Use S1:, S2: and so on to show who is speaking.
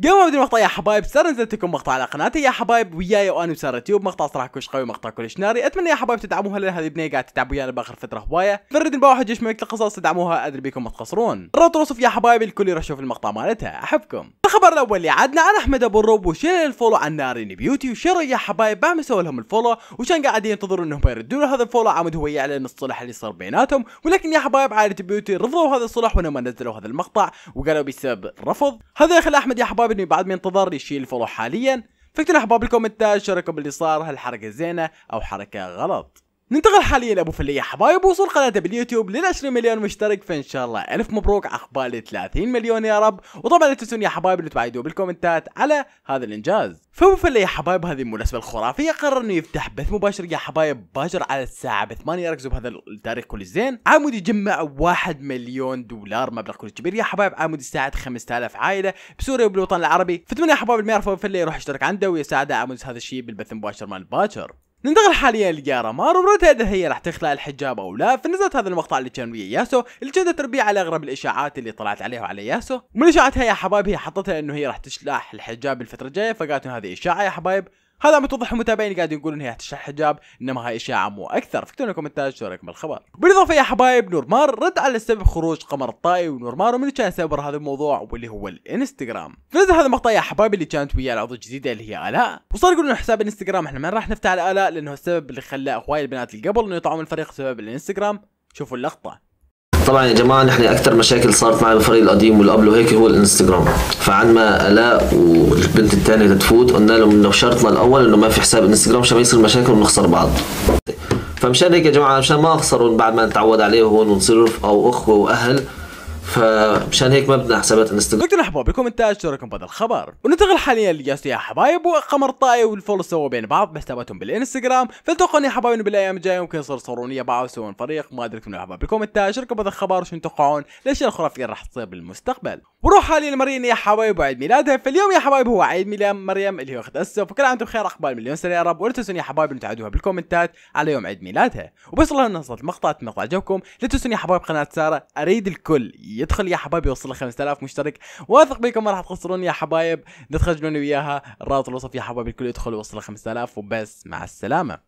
S1: قبل ما نبدا المقطع يا حبايب صار نزلت لكم مقطع على قناتي يا حبايب وياي وانا وسارة تيوب مقطع صراحه كلش قوي مقطع كلش ناري اتمنى يا حبايب تدعموها لان هذه البنيه قاعده تتعب ويانا باخر فتره هوايه فرد بواحد جيش ملك القصص تدعموها ادري بيكم ما تقصرون رابط الوصف يا حبايب الكل يروح يشوف المقطع مالتها احبكم الخبر الاول اللي عدنا عن احمد ابو الروب وشيل الفولو عن نارين بيوتي وشيرو يا حبايب بعد ما سووا لهم الفولو وشان قاعدين ينتظروا انهم يردون هذا الفولو عمد هو يعلن الصلح اللي صار بيناتهم ولكن يا حبايب عائله بيوتي رفضوا هذا الصلح ولما نزلوا هذا المقطع وقالوا بسبب رفض هذا يخلى احمد يا حبايب انه بعد ما ينتظر يشيل الفولو حاليا فاكتبوا احباب الكومنتات شاركوا باللي صار هل حركه زينه او حركه غلط ننتقل حاليا لابو فلية حبايب وصول قناته باليوتيوب لل 20 مليون مشترك فان شاء الله الف مبروك عقبال ال 30 مليون يا رب وطبعا لا تنسون يا حبايب اللي تبعدوا بالكومنتات على هذا الانجاز فابو فلية يا حبايب هذه المناسبة الخرافية قرر انه يفتح بث مباشر يا حبايب باجر على الساعة ب 8 ركزوا بهذا التاريخ كل زين عمود يجمع 1 مليون دولار مبلغ كل كبير يا حبايب عمود يساعد 5000 عائلة بسوريا وبالوطن العربي فاتمنى يا حبايب اللي ما يعرفوا فلية يروح يشترك عنده ويساعده عمود هذا الشيء بالبث المباشر مال باجر ننتقل حاليا لجارامارو هذا هي راح تخلع الحجاب او لا فنزلت هذا المقطع اللي كان ويا ياسو اللي كانت تربيه على اغرب الاشاعات اللي طلعت عليها وعلى ياسو ومن اشاعتها يا حبايب هي حطتها انه هي راح تشلح الحجاب الفتره الجايه فقالت انه هذه اشاعه يا حبايب هذا ما توضح المتابعين قاعدين يقولون هي تشرح حجاب انما هاي اشاعه مو اكثر فكتبوا لنا كومنتات شو رايكم بالخبر بالاضافه يا حبايب نورمار رد على سبب خروج قمر الطائي ونورمار ومن كان سبب هذا الموضوع واللي هو الانستغرام فنزل هذا المقطع يا حبايب اللي كانت ويا العضو الجديده اللي هي الاء وصار يقولون حساب الانستغرام احنا ما راح نفتح على الاء لانه السبب اللي خلى هواي البنات اللي قبل انه يطلعون من الفريق بسبب الانستغرام شوفوا اللقطه
S2: طبعا يا جماعه نحن اكثر مشاكل صارت معي بالفريق القديم واللي قبله هيك هو الانستغرام فعندما الاء والبنت الثانيه تفوت قلنا لهم انه شرطنا الاول انه ما في حساب انستغرام عشان ما يصير مشاكل ونخسر بعض فمشان هيك يا جماعه عشان ما اخسرهم بعد ما نتعود عليهم ونصير او اخوه واهل فمشان هيك ما بدنا حسابات انستغرام دكتور
S1: مرحبا بكم انتاج شركم بهذا الخبر وننتقل حاليا لجاسي يا حبايب وقمر طاي والفول سووا بين بعض بحساباتهم بالانستغرام فتوقعوا يا حبايب بالايام الجايه ممكن يصير صورون يا بعض ويسوون فريق ما ادري مرحبا بكم انتاج شركم بهذا الخبر شو تتوقعون الاشياء الخرافيه راح تصير بالمستقبل وروح حاليا لمريم يا حبايب وعيد ميلادها فاليوم يا حبايب هو عيد ميلاد مريم اللي هو اخت اسا فكل عام بخير اخبار مليون سنه يا رب ولا تنسون يا حبايب ان تعدوها بالكومنتات على يوم عيد ميلادها وبس الله نصلت المقطع اتمنى عجبكم لا تنسون يا حبايب قناه ساره اريد الكل يدخل يا حبايب يوصل ل 5000 مشترك واثق بكم ما راح تخسرون يا حبايب لا تخجلوني وياها الرابط الوصف يا حبايب الكل يدخل يوصل ل 5000 وبس مع السلامه